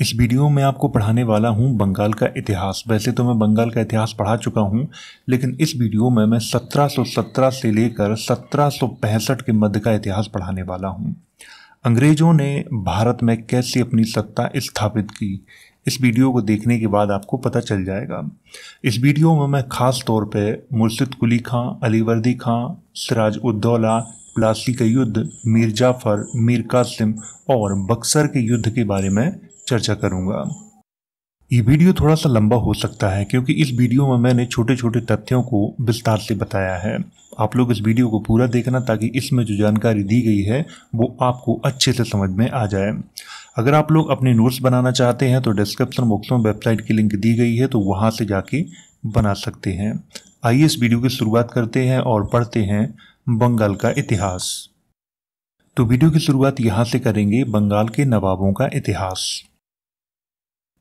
इस वीडियो में आपको पढ़ाने वाला हूँ बंगाल का इतिहास वैसे तो मैं बंगाल का इतिहास पढ़ा चुका हूँ लेकिन इस वीडियो में मैं 1717 से लेकर सत्रह के मध्य का इतिहास पढ़ाने वाला हूँ अंग्रेज़ों ने भारत में कैसे अपनी सत्ता स्थापित की इस वीडियो को देखने के बाद आपको पता चल जाएगा इस वीडियो में मैं ख़ास तौर पर मुर्शिद कुली खां अलीवर्दी खां सिराज उद्दौला प्लासी का युद्ध मीर जाफ़र मीर कासिम और बक्सर के युद्ध के बारे में चर्चा करूंगा ये वीडियो थोड़ा सा लंबा हो सकता है क्योंकि इस वीडियो में मैंने छोटे छोटे तथ्यों को विस्तार से बताया है आप लोग इस वीडियो को पूरा देखना ताकि इसमें जो जानकारी दी गई है वो आपको अच्छे से समझ में आ जाए अगर आप लोग अपने नोट्स बनाना चाहते हैं तो डिस्क्रिप्शन बॉक्स में वेबसाइट की लिंक दी गई है तो वहाँ से जाके बना सकते हैं आइए इस वीडियो की शुरुआत करते हैं और पढ़ते हैं बंगाल का इतिहास तो वीडियो की शुरुआत यहाँ से करेंगे बंगाल के नवाबों का इतिहास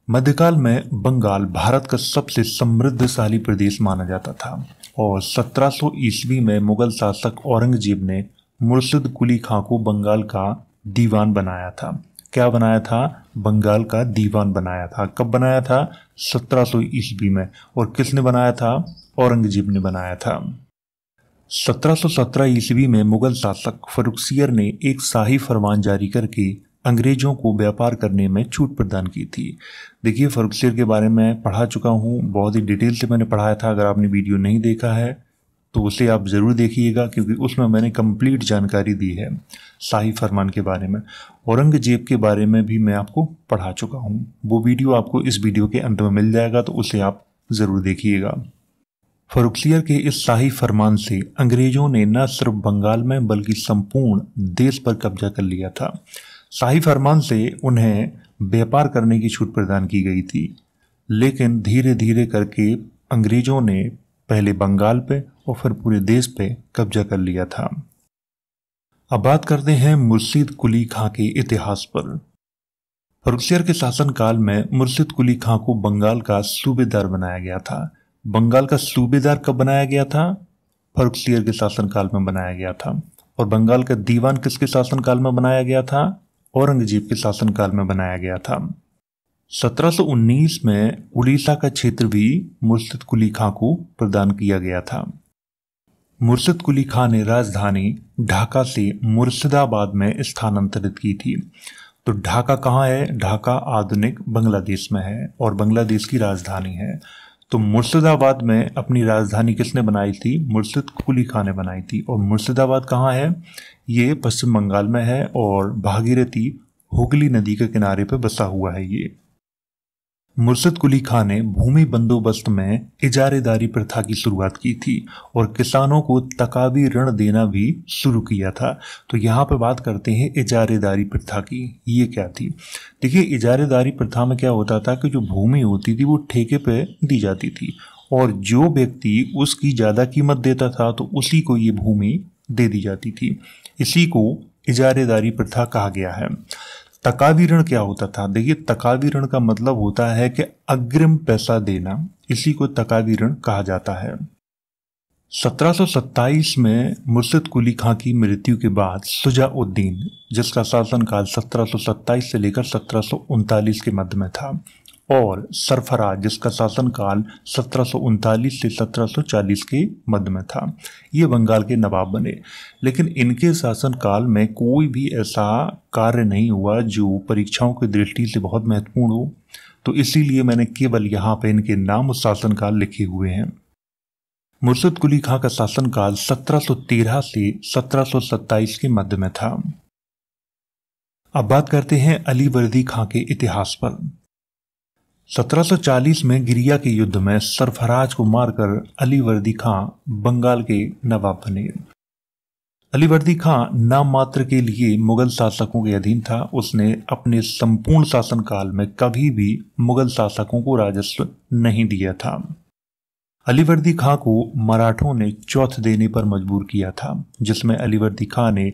मध्यकाल में बंगाल भारत का सबसे समृद्धशाली प्रदेश माना जाता था और 1700 ईस्वी में मुगल शासक औरंगजेब ने मुर्शद कुली खां को बंगाल का दीवान बनाया था क्या बनाया था बंगाल का दीवान बनाया था कब बनाया था 1700 ईस्वी में और किसने बनाया था औरंगजेब ने बनाया था 1717 ईस्वी में मुगल शासक फरुखसियर ने एक शाही फरमान जारी करके अंग्रेजों को व्यापार करने में छूट प्रदान की थी देखिए फर्गुसर के बारे में पढ़ा चुका हूँ बहुत ही डिटेल से मैंने पढ़ाया था अगर आपने वीडियो नहीं देखा है तो उसे आप ज़रूर देखिएगा क्योंकि उसमें मैंने कंप्लीट जानकारी दी है शाही फरमान के बारे में औरंगजेब के बारे में भी मैं आपको पढ़ा चुका हूँ वो वीडियो आपको इस वीडियो के अंत में मिल जाएगा तो उसे आप ज़रूर देखिएगा फरुखसियर के इस शाही फरमान से अंग्रेज़ों ने न सिर्फ बंगाल में बल्कि संपूर्ण देश पर कब्जा कर लिया था शाही फरमान से उन्हें व्यापार करने की छूट प्रदान की गई थी लेकिन धीरे धीरे करके अंग्रेजों ने पहले बंगाल पे और फिर पूरे देश पे कब्जा कर लिया था अब बात करते हैं मुर्शिद कुली खां के इतिहास पर फरुखसियर के शासनकाल में मुर्शिद कुली खां को बंगाल का सूबेदार बनाया गया था बंगाल का सूबेदार कब बनाया गया था फरुखसियर के शासनकाल में बनाया गया था और बंगाल का दीवान किसके शासनकाल में बनाया गया था औरंगजेब के शासनकाल में बनाया गया था 1719 में उड़ीसा का क्षेत्र भी मुर्सद कुली खां को प्रदान किया गया था मुर्सद कुली खां ने राजधानी ढाका से मुर्शिदाबाद में स्थानांतरित की थी तो ढाका कहाँ है ढाका आधुनिक बांग्लादेश में है और बांग्लादेश की राजधानी है तो मुर्शिदाबाद में अपनी राजधानी किसने बनाई थी मुर्शिद कुली खान ने बनाई थी और मुर्शिदाबाद कहाँ है ये पश्चिम बंगाल में है और भागीरथी हुगली नदी के किनारे पर बसा हुआ है ये मुर्शद कुली खां ने भूमि बंदोबस्त में इजारेदारी प्रथा की शुरुआत की थी और किसानों को तकावी ऋण देना भी शुरू किया था तो यहाँ पर बात करते हैं इजारेदारी प्रथा की ये क्या थी देखिए इजारेदारी प्रथा में क्या होता था कि जो भूमि होती थी वो ठेके पे दी जाती थी और जो व्यक्ति उसकी ज़्यादा कीमत देता था तो उसी को ये भूमि दे दी जाती थी इसी को इजारेदारी प्रथा कहा गया है ऋण क्या होता था देखिए ऋण का मतलब होता है कि अग्रिम पैसा देना इसी को तकावी ऋण कहा जाता है 1727 में मुर्शद कुली खां की मृत्यु के बाद सुजाउद्दीन जिसका शासनकाल 1727 से लेकर सत्रह के मध्य में था और सरफराज जिसका शासनकाल सत्रह से 1740 के मध्य में था ये बंगाल के नवाब बने लेकिन इनके शासनकाल में कोई भी ऐसा कार्य नहीं हुआ जो परीक्षाओं की दृष्टि से बहुत महत्वपूर्ण हो तो इसीलिए मैंने केवल यहाँ पर इनके नाम और शासनकाल लिखे हुए हैं मुर्शद कुली खां का शासनकाल 1713 से 1727 के मध्य में था अब बात करते हैं अली वर्दी खां के इतिहास पर 1740 में गिरिया के युद्ध में सरफराज को मारकर अली वर्दी खां बंगाल के नवाब बने अली वर्दी खां नाम मात्र के लिए मुगल शासकों के अधीन था उसने अपने संपूर्ण शासनकाल में कभी भी मुगल शासकों को राजस्व नहीं दिया था अलीवर्दी खां को मराठों ने चौथ देने पर मजबूर किया था जिसमें अलीवर्दी खां ने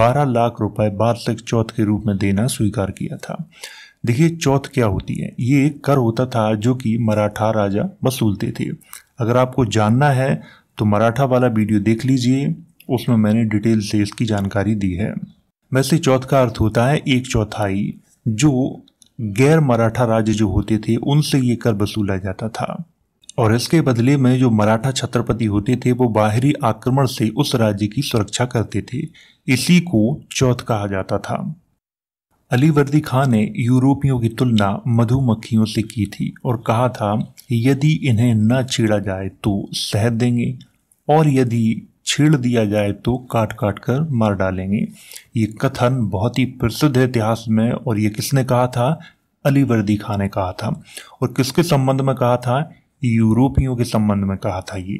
12 लाख रुपए वार्षिक चौथ के रूप में देना स्वीकार किया था देखिए चौथ क्या होती है ये एक कर होता था जो कि मराठा राजा वसूलते थे अगर आपको जानना है तो मराठा वाला वीडियो देख लीजिए उसमें मैंने डिटेल से इसकी जानकारी दी है वैसे चौथ का अर्थ होता है एक चौथाई जो गैर मराठा राज्य जो होते थे उनसे ये कर वसूला जाता था और इसके बदले में जो मराठा छत्रपति होते थे वो बाहरी आक्रमण से उस राज्य की सुरक्षा करते थे इसी को चौथ कहा जाता था अली वर्दी खान ने यूरोपियों की तुलना मधुमक्खियों से की थी और कहा था यदि इन्हें न छेड़ा जाए तो शहद देंगे और यदि छेड़ दिया जाए तो काट काट कर मार डालेंगे ये कथन बहुत ही प्रसिद्ध है इतिहास में और ये किसने कहा था अली वर्दी खान ने कहा था और किसके संबंध में कहा था यूरोपियों के संबंध में कहा था ये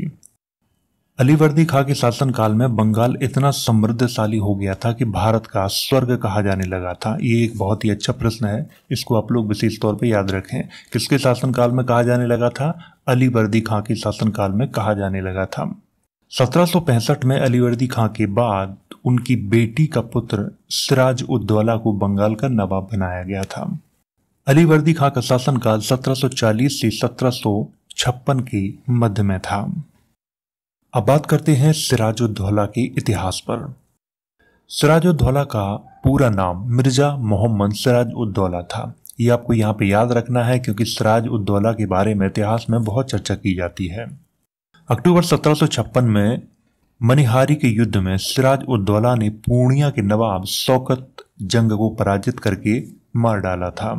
अलीवर्दी खां के शासनकाल में बंगाल इतना समृद्धशाली हो गया था कि भारत का स्वर्ग कहा जाने लगा था ये एक बहुत ही अच्छा प्रश्न है इसको आप लोग विशेष तौर पे याद रखें किसके शासनकाल में कहा जाने लगा था अलीवर्दी खां के शासनकाल में कहा जाने लगा था सत्रह में अलीवर्दी खां के बाद उनकी बेटी का पुत्र सिराज उद्दौला को बंगाल का नवाब बनाया गया था अलीवर्दी खां का शासनकाल सत्रह से सत्रह के मध्य में था अब बात करते हैं सिराजुद्दौला के इतिहास पर सिराजुद्दौला का पूरा नाम मिर्ज़ा मोहम्मद सिराज उद्दौला था ये आपको यहाँ पे याद रखना है क्योंकि उद्दौला के बारे में इतिहास में बहुत चर्चा की जाती है अक्टूबर सत्रह में मनिहारी के युद्ध में सिराज उद्दौला ने पूर्णिया के नवाब शौकत जंग को पराजित करके मार डाला था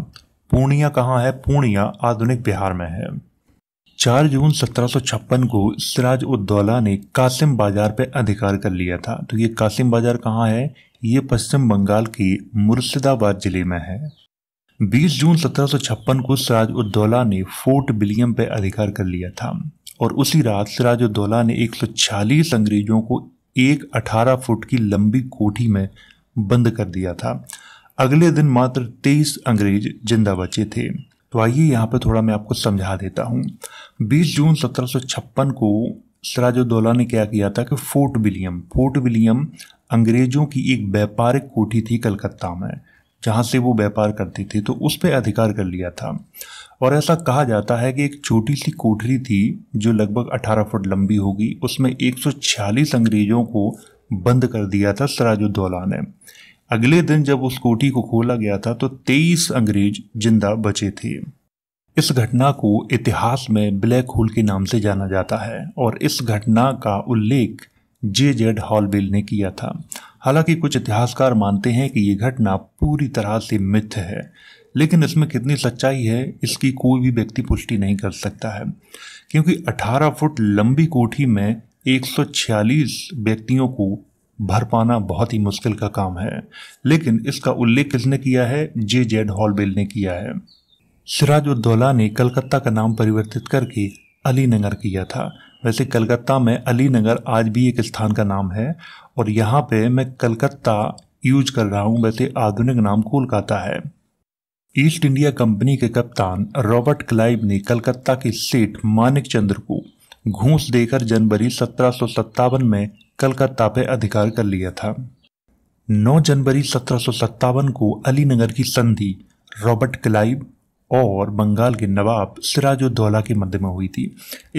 पूर्णिया कहाँ है पूर्णिया आधुनिक बिहार में है चार जून सत्रह को सिराज उद्दौला ने कासिम बाजार पर अधिकार कर लिया था तो ये कासिम बाजार कहाँ है ये पश्चिम बंगाल की मुर्शिदाबाद जिले में है 20 जून सत्रह को सिराज उद्दौला ने फोर्ट विलियम पर अधिकार कर लिया था और उसी रात सिराज उद्दौला ने 140 अंग्रेजों को एक 18 फुट की लंबी कोठी में बंद कर दिया था अगले दिन मात्र 23 अंग्रेज जिंदा बचे थे तो आइए यहाँ पर थोड़ा मैं आपको समझा देता हूँ 20 जून सत्रह को सराजुद्दौला ने क्या किया था कि फोर्ट विलियम फोर्ट विलियम अंग्रेज़ों की एक व्यापारिक कोठी थी कलकत्ता में जहाँ से वो व्यापार करती थी तो उस पर अधिकार कर लिया था और ऐसा कहा जाता है कि एक छोटी सी कोठरी थी जो लगभग 18 फुट लंबी होगी उसमें 146 अंग्रेज़ों को बंद कर दिया था सराजुद्दौला ने अगले दिन जब उस कोठी को खोला गया था तो 23 अंग्रेज जिंदा बचे थे इस घटना को इतिहास में ब्लैक होल के नाम से जाना जाता है और इस घटना का उल्लेख जे जेड हॉलबिल ने किया था हालांकि कुछ इतिहासकार मानते हैं कि ये घटना पूरी तरह से मिथ है लेकिन इसमें कितनी सच्चाई है इसकी कोई भी व्यक्ति पुष्टि नहीं कर सकता है क्योंकि 18 फुट लंबी कोठी में 146 व्यक्तियों को भर पाना बहुत ही मुश्किल का काम है लेकिन इसका उल्लेख किसने किया है जे जेड हॉलबेल ने किया है उद्दौला ने कलकत्ता का नाम परिवर्तित करके अली नगर किया था वैसे कलकत्ता में अली नगर आज भी एक स्थान का नाम है और यहाँ पे मैं कलकत्ता यूज कर रहा हूँ वैसे आधुनिक नाम कोलकाता है ईस्ट इंडिया कंपनी के कप्तान रॉबर्ट क्लाइव ने कलकत्ता के सेठ मानिक चंद्र को घूस देकर जनवरी सत्रह में कलकत्ता पर अधिकार कर लिया था 9 जनवरी सत्रह को अलीनगर की संधि रॉबर्ट क्लाइव और बंगाल के नवाब सिराजुद्दौला के मध्य में हुई थी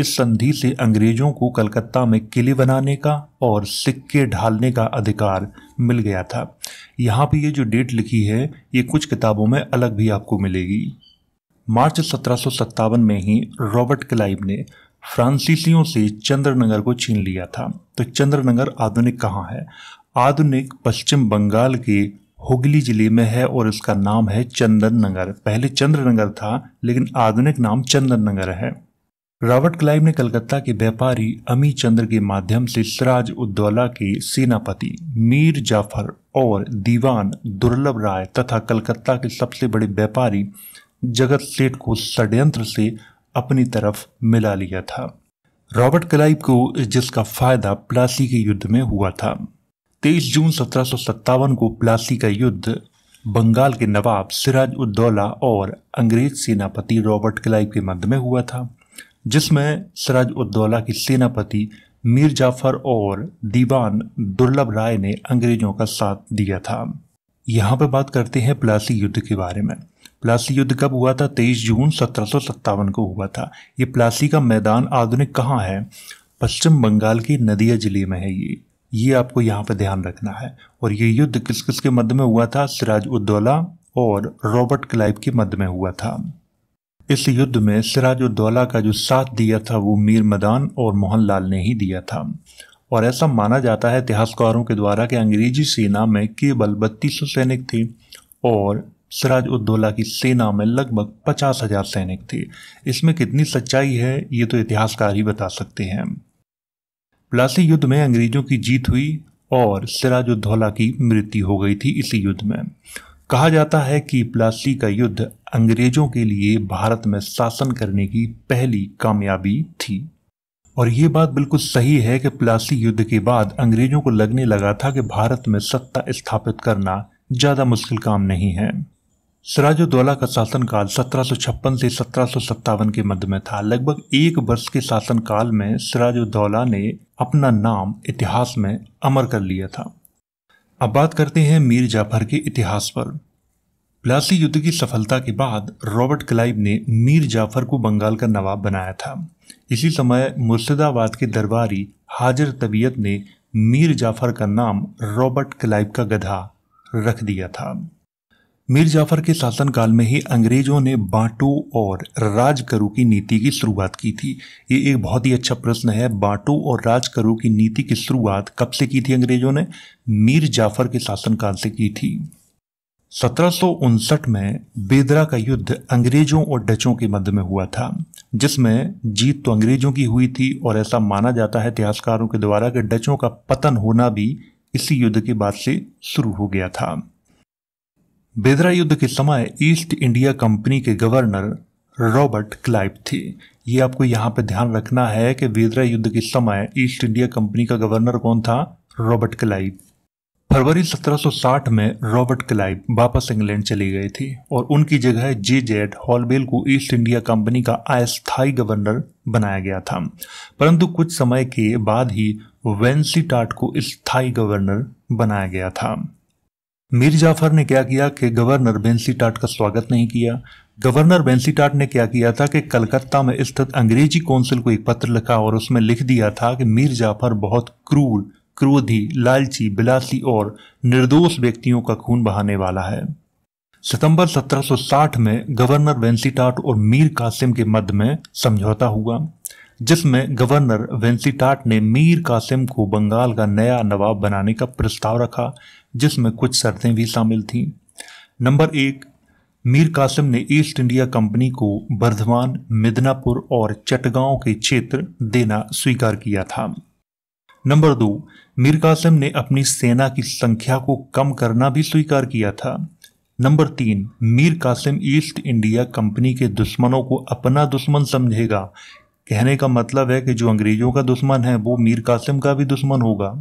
इस संधि से अंग्रेज़ों को कलकत्ता में किले बनाने का और सिक्के ढालने का अधिकार मिल गया था यहाँ पे ये जो डेट लिखी है ये कुछ किताबों में अलग भी आपको मिलेगी मार्च सत्रह में ही रॉबर्ट क्लाइव ने फ्रांसीसियों से चंद्रनगर को छीन लिया था तो चंद्रनगर आधुनिक कहाँ है आधुनिक पश्चिम बंगाल के हुगली जिले में है और इसका नाम है चंद्रनगर पहले चंद्रनगर था लेकिन आधुनिक नाम चंदन नगर है रॉबर्ट क्लाइव ने कलकत्ता के व्यापारी अमी चंद्र के माध्यम से सिराज उद्दौला के सेनापति मीर जाफर और दीवान दुर्लभ राय तथा कलकत्ता के सबसे बड़े व्यापारी जगत सेठ को षड्यंत्र से अपनी तरफ मिला लिया था रॉबर्ट क्लाइव को जिसका फायदा प्लासी के युद्ध में हुआ था 23 जून सत्रह को प्लासी का युद्ध बंगाल के नवाब सिराज उद्दौला और अंग्रेज सेनापति रॉबर्ट क्लाइव के मध्य में हुआ था जिसमें सिराज उद्दौला की सेनापति मीर जाफर और दीवान दुर्लभ राय ने अंग्रेजों का साथ दिया था यहाँ पर बात करते हैं प्लासी युद्ध के बारे में प्लासी युद्ध कब हुआ था 23 जून सत्रह को हुआ था ये प्लासी का मैदान आधुनिक कहाँ है पश्चिम बंगाल के नदिया जिले में है ये ये आपको यहाँ पर ध्यान रखना है और ये युद्ध किस किस के मध्य में हुआ था सिराज उद्दौला और रॉबर्ट क्लाइव के मध्य में हुआ था इस युद्ध में सिराज उद्दौला का जो साथ दिया था वो मीर मदान और मोहनलाल ने ही दिया था और ऐसा माना जाता है इतिहासकारों के द्वारा कि अंग्रेजी सेना में केवल बत्तीस सौ सैनिक थे और सिराज उद्दौला की सेना में लगभग पचास हजार सैनिक थे इसमें कितनी सच्चाई है ये तो इतिहासकार ही बता सकते हैं प्लासी युद्ध में अंग्रेजों की जीत हुई और सिराज उद्दौला की मृत्यु हो गई थी इसी युद्ध में कहा जाता है कि प्लासी का युद्ध अंग्रेजों के लिए भारत में शासन करने की पहली कामयाबी थी और ये बात बिल्कुल सही है कि प्लासी युद्ध के बाद अंग्रेजों को लगने लगा था कि भारत में सत्ता स्थापित करना ज़्यादा मुश्किल काम नहीं है सराजुद्दौला का शासनकाल सत्रह से सत्रह के मध्य में था लगभग एक वर्ष के शासनकाल में सराजुद्दौला ने अपना नाम इतिहास में अमर कर लिया था अब बात करते हैं मीर जाफर के इतिहास पर प्लासी युद्ध की सफलता के बाद रॉबर्ट क्लाइव ने मीर जाफर को बंगाल का नवाब बनाया था इसी समय मुर्शिदाबाद के दरबारी हाजिर तबीयत ने मीर जाफर का नाम रॉबर्ट क्लाइव का गधा रख दिया था मीर जाफर के शासनकाल में ही अंग्रेजों ने बांटो और राजकरू की नीति की शुरुआत की थी ये एक बहुत ही अच्छा प्रश्न है बांटो और राजकरू की नीति की शुरुआत कब से की थी अंग्रेजों ने मीर जाफर के शासनकाल से की थी सत्रह में बेदरा का युद्ध अंग्रेजों और डचों के मध्य में हुआ था जिसमें जीत तो अंग्रेजों की हुई थी और ऐसा माना जाता है इतिहासकारों के द्वारा कि डचों का पतन होना भी इसी युद्ध के बाद से शुरू हो गया था बेदरा युद्ध के समय ईस्ट इंडिया कंपनी के गवर्नर रॉबर्ट क्लाइव थे ये आपको यहाँ पे ध्यान रखना है कि बेदरा युद्ध के समय ईस्ट इंडिया कंपनी का गवर्नर कौन था रॉबर्ट क्लाइव फरवरी 1760 में रॉबर्ट क्लाइव वापस इंग्लैंड चले गए थे और उनकी जगह जे जेड हॉलबेल को ईस्ट इंडिया कंपनी का अस्थायी गवर्नर बनाया गया था परंतु कुछ समय के बाद ही वेंसी टाट को स्थायी गवर्नर बनाया गया था मीर जाफर ने क्या किया कि गवर्नर बेंसी टाट का स्वागत नहीं किया गवर्नर बेंसी टाट ने क्या किया था कि कलकत्ता में स्थित अंग्रेजी कौंसिल को एक पत्र लिखा और उसमें लिख दिया था कि मीर जाफर बहुत क्रूर क्रोधी लालची बिलासी और निर्दोष व्यक्तियों का खून बहाने वाला है सितंबर 1760 में गवर्नर वेंसीटाट और मीर कासिम के मध्य में समझौता हुआ जिसमें गवर्नर वेंसीटाट ने मीर कासिम को बंगाल का नया नवाब बनाने का प्रस्ताव रखा जिसमें कुछ शर्तें भी शामिल थीं नंबर एक मीर कासिम ने ईस्ट इंडिया कंपनी को बर्धमान मिदनापुर और चटगांव के क्षेत्र देना स्वीकार किया था नंबर दो मीर कासिम ने अपनी सेना की संख्या को कम करना भी स्वीकार किया था नंबर तीन Mir Qasim East India Company के दुश्मनों को अपना दुश्मन समझेगा कहने का मतलब है कि जो अंग्रेजों का दुश्मन है वो मीर कासिम का भी दुश्मन होगा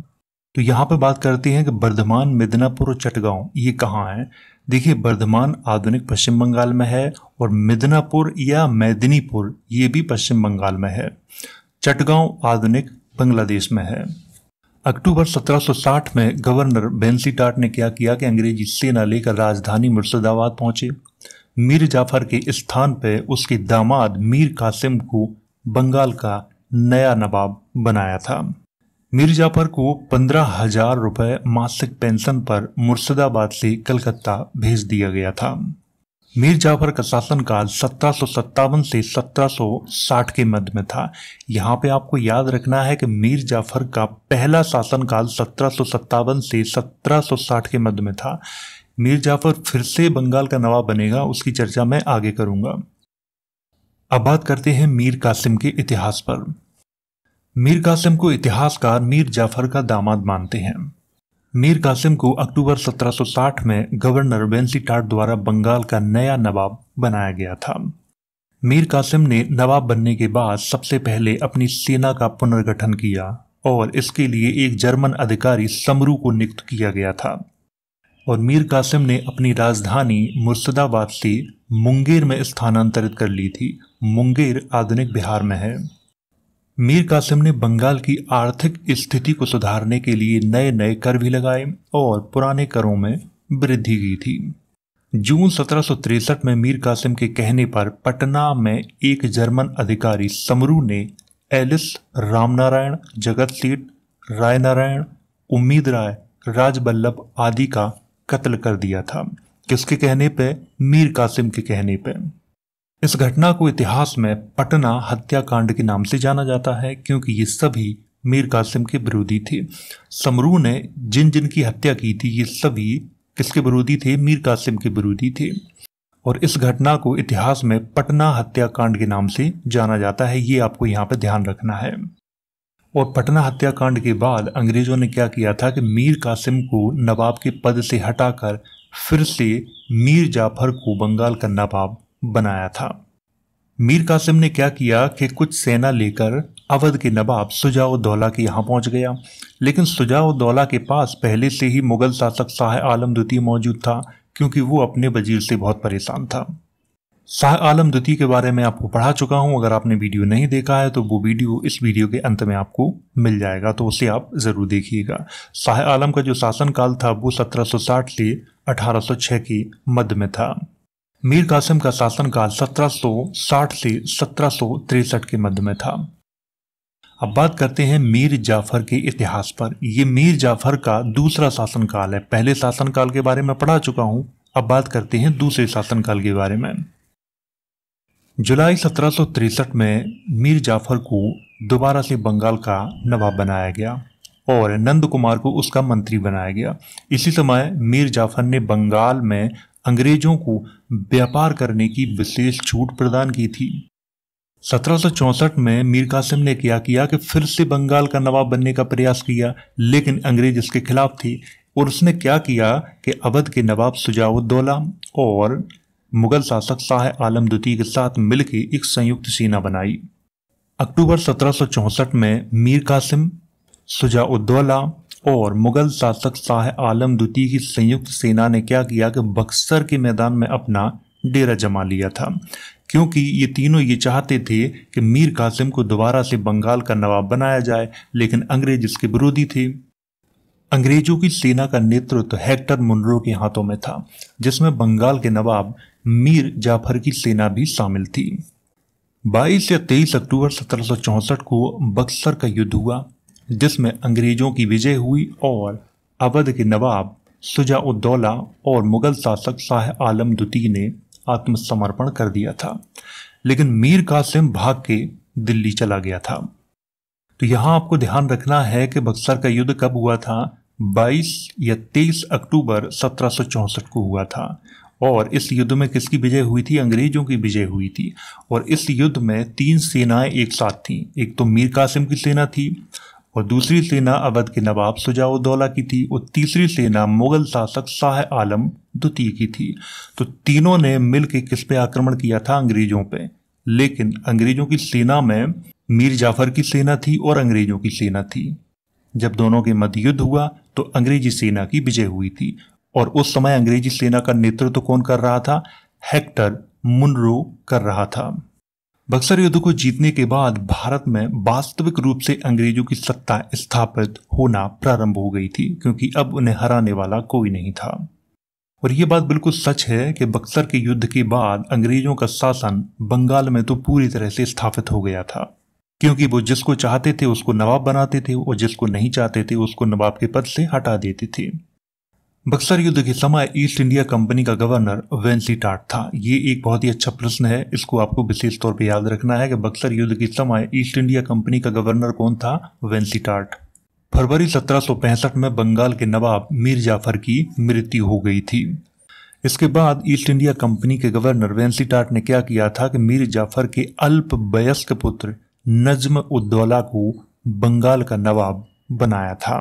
तो यहाँ पर बात करते हैं कि बर्धमान मिदनापुर और चटगांव ये कहाँ है देखिए बर्धमान आधुनिक पश्चिम बंगाल में है और मिदनापुर या मैदिनीपुर ये भी पश्चिम बंगाल में है चटगांव आधुनिक बांग्लादेश में है अक्टूबर 1760 में गवर्नर बेंसी टाट ने क्या किया कि अंग्रेजी सेना लेकर राजधानी मुर्शिदाबाद पहुंचे मीर जाफर के स्थान पर उसके दामाद मीर कासिम को बंगाल का नया नवाब बनाया था मीर जाफर को पंद्रह हजार रुपए मासिक पेंशन पर मुर्शिदाबाद से कलकत्ता भेज दिया गया था मीर जाफर का शासनकाल सत्रह से 1760 के मध्य में था यहाँ पे आपको याद रखना है कि मीर जाफर का पहला शासनकाल सत्रह से 1760 के मध्य में था मीर जाफर फिर से बंगाल का नवाब बनेगा उसकी चर्चा मैं आगे करूंगा अब बात करते हैं मीर कासिम के इतिहास पर मीर कासिम को इतिहासकार मीर जाफर का दामाद मानते हैं मीर कासिम को अक्टूबर 1760 में गवर्नर बेंसी टाट द्वारा बंगाल का नया नवाब बनाया गया था मीर कासिम ने नवाब बनने के बाद सबसे पहले अपनी सेना का पुनर्गठन किया और इसके लिए एक जर्मन अधिकारी समरू को नियुक्त किया गया था और मीर कासिम ने अपनी राजधानी मुर्शदाबाद से मुंगेर में स्थानांतरित कर ली थी मुंगेर आधुनिक बिहार में है मीर कासिम ने बंगाल की आर्थिक स्थिति को सुधारने के लिए नए नए कर भी लगाए और पुराने करों में वृद्धि की थी जून सत्रह में मीर कासिम के कहने पर पटना में एक जर्मन अधिकारी समरू ने एलिस रामनारायण जगत सेठ राय नारायण उम्मीद राय राजबल्लभ आदि का कत्ल कर दिया था किसके कहने पे मीर कासिम के कहने पे इस घटना को इतिहास में पटना हत्याकांड के नाम से जाना जाता है क्योंकि ये सभी मीर कासिम के विरोधी थे समरू ने जिन जिन की हत्या की थी ये सभी किसके विरोधी थे मीर कासिम के विरोधी थे और इस घटना को इतिहास में पटना हत्याकांड के नाम से जाना जाता है ये आपको यहाँ पर ध्यान रखना है और पटना हत्याकांड के बाद अंग्रेजों ने क्या किया था कि मीर कासिम को नवाब के पद से हटाकर फिर से मीर जाफर को बंगाल का नवाब बनाया था मीर कासिम ने क्या किया कि कुछ सेना लेकर अवध के नवाब दौला के यहाँ पहुँच गया लेकिन दौला के पास पहले से ही मुगल शासक शाह आलम द्वितीय मौजूद था क्योंकि वो अपने वजीर से बहुत परेशान था शाह आलम द्वितीय के बारे में आपको पढ़ा चुका हूँ अगर आपने वीडियो नहीं देखा है तो वो वीडियो इस वीडियो के अंत में आपको मिल जाएगा तो उसे आप ज़रूर देखिएगा शाह आलम का जो शासनकाल था वो साठ से छः के मध्य में था मीर कासिम का शासनकाल 1760 से सत्रह के मध्य में था अब बात करते हैं मीर जाफर के इतिहास पर यह मीर जाफर का दूसरा शासनकाल है पहले शासनकाल के बारे में पढ़ा चुका हूं अब बात करते हैं दूसरे शासनकाल के बारे में जुलाई सत्रह में मीर जाफर को दोबारा से बंगाल का नवाब बनाया गया और नंद कुमार को उसका मंत्री बनाया गया इसी समय मीर जाफर ने बंगाल में अंग्रेजों को व्यापार करने की विशेष छूट प्रदान की थी सत्रह में मीर कासिम ने क्या किया कि फिर से बंगाल का नवाब बनने का प्रयास किया लेकिन अंग्रेज इसके खिलाफ थे और उसने क्या किया कि अवध के नवाब सुजाउद्दौला और मुगल शासक शाह आलम द्वितीय के साथ मिलकर एक संयुक्त सेना बनाई अक्टूबर सत्रह में मीर कासिम सुजाउद्दौला और मुगल शासक शाह आलम द्वितीय की संयुक्त सेना ने क्या किया कि बक्सर के मैदान में अपना डेरा जमा लिया था क्योंकि ये तीनों ये चाहते थे कि मीर कासिम को दोबारा से बंगाल का नवाब बनाया जाए लेकिन अंग्रेज इसके विरोधी थे अंग्रेजों की सेना का नेतृत्व तो हेक्टर मुनरो के हाथों में था जिसमें बंगाल के नवाब मीर जाफर की सेना भी शामिल थी 22 या 23 अक्टूबर सत्रह को बक्सर का युद्ध हुआ जिसमें अंग्रेज़ों की विजय हुई और अवध के नवाब सुजाउद्दौला और मुग़ल शासक शाह आलम द्वितीय ने आत्मसमर्पण कर दिया था लेकिन मीर कासिम भाग के दिल्ली चला गया था तो यहाँ आपको ध्यान रखना है कि बक्सर का युद्ध कब हुआ था 22 या 23 अक्टूबर सत्रह को हुआ था और इस युद्ध में किसकी विजय हुई थी अंग्रेजों की विजय हुई थी और इस युद्ध में तीन सेनाएं एक साथ थीं एक तो मीर कासिम की सेना थी और दूसरी सेना अवध के नवाब सुजाउद्दौला की थी और तीसरी सेना मुगल शासक शाह आलम द्वितीय की थी तो तीनों ने मिलकर किस पे आक्रमण किया था अंग्रेजों पे लेकिन अंग्रेजों की सेना में मीर जाफर की सेना थी और अंग्रेजों की सेना थी जब दोनों के मध्य युद्ध हुआ तो अंग्रेजी सेना की विजय हुई थी और उस समय अंग्रेजी सेना का नेतृत्व तो कौन कर रहा था हेक्टर मुनरो कर रहा था बक्सर युद्ध को जीतने के बाद भारत में वास्तविक रूप से अंग्रेजों की सत्ता स्थापित होना प्रारंभ हो गई थी क्योंकि अब उन्हें हराने वाला कोई नहीं था और ये बात बिल्कुल सच है कि बक्सर के युद्ध के बाद अंग्रेजों का शासन बंगाल में तो पूरी तरह से स्थापित हो गया था क्योंकि वो जिसको चाहते थे उसको नवाब बनाते थे और जिसको नहीं चाहते थे उसको नवाब के पद से हटा देते थे बक्सर युद्ध के समय ईस्ट इंडिया कंपनी का गवर्नर वेंसी टाट था ये एक बहुत ही अच्छा प्रश्न है इसको आपको विशेष तौर पर याद रखना है कि बक्सर युद्ध के समय ईस्ट इंडिया कंपनी का गवर्नर कौन था वेंसी टाट फरवरी सत्रह में बंगाल के नवाब मीर जाफर की मृत्यु हो गई थी इसके बाद ईस्ट इंडिया कंपनी के गवर्नर वेंसी टाट ने क्या किया था कि मीर जाफर के अल्प वयस्क पुत्र नजम उद्दौला को बंगाल का नवाब बनाया था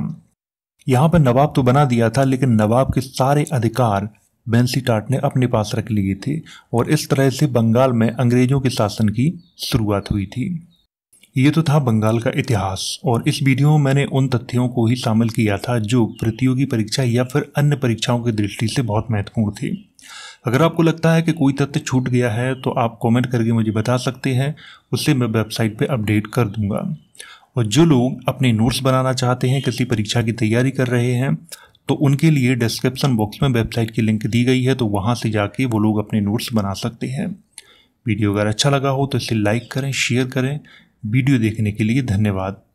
यहां पर नवाब तो बना दिया था लेकिन नवाब के सारे अधिकार बेंसी टाट ने अपने पास रख लिए थे और इस तरह से बंगाल में अंग्रेजों के शासन की शुरुआत हुई थी ये तो था बंगाल का इतिहास और इस वीडियो में मैंने उन तथ्यों को ही शामिल किया था जो प्रतियोगी परीक्षा या फिर अन्य परीक्षाओं की दृष्टि से बहुत महत्वपूर्ण थे अगर आपको लगता है कि कोई तथ्य छूट गया है तो आप कमेंट करके मुझे बता सकते हैं उससे मैं वेबसाइट पे अपडेट कर दूंगा और जो लोग अपने नोट्स बनाना चाहते हैं किसी परीक्षा की तैयारी कर रहे हैं तो उनके लिए डिस्क्रिप्शन बॉक्स में वेबसाइट की लिंक दी गई है तो वहाँ से जाके वो लोग अपने नोट्स बना सकते हैं वीडियो अगर अच्छा लगा हो तो इसे लाइक करें शेयर करें वीडियो देखने के लिए धन्यवाद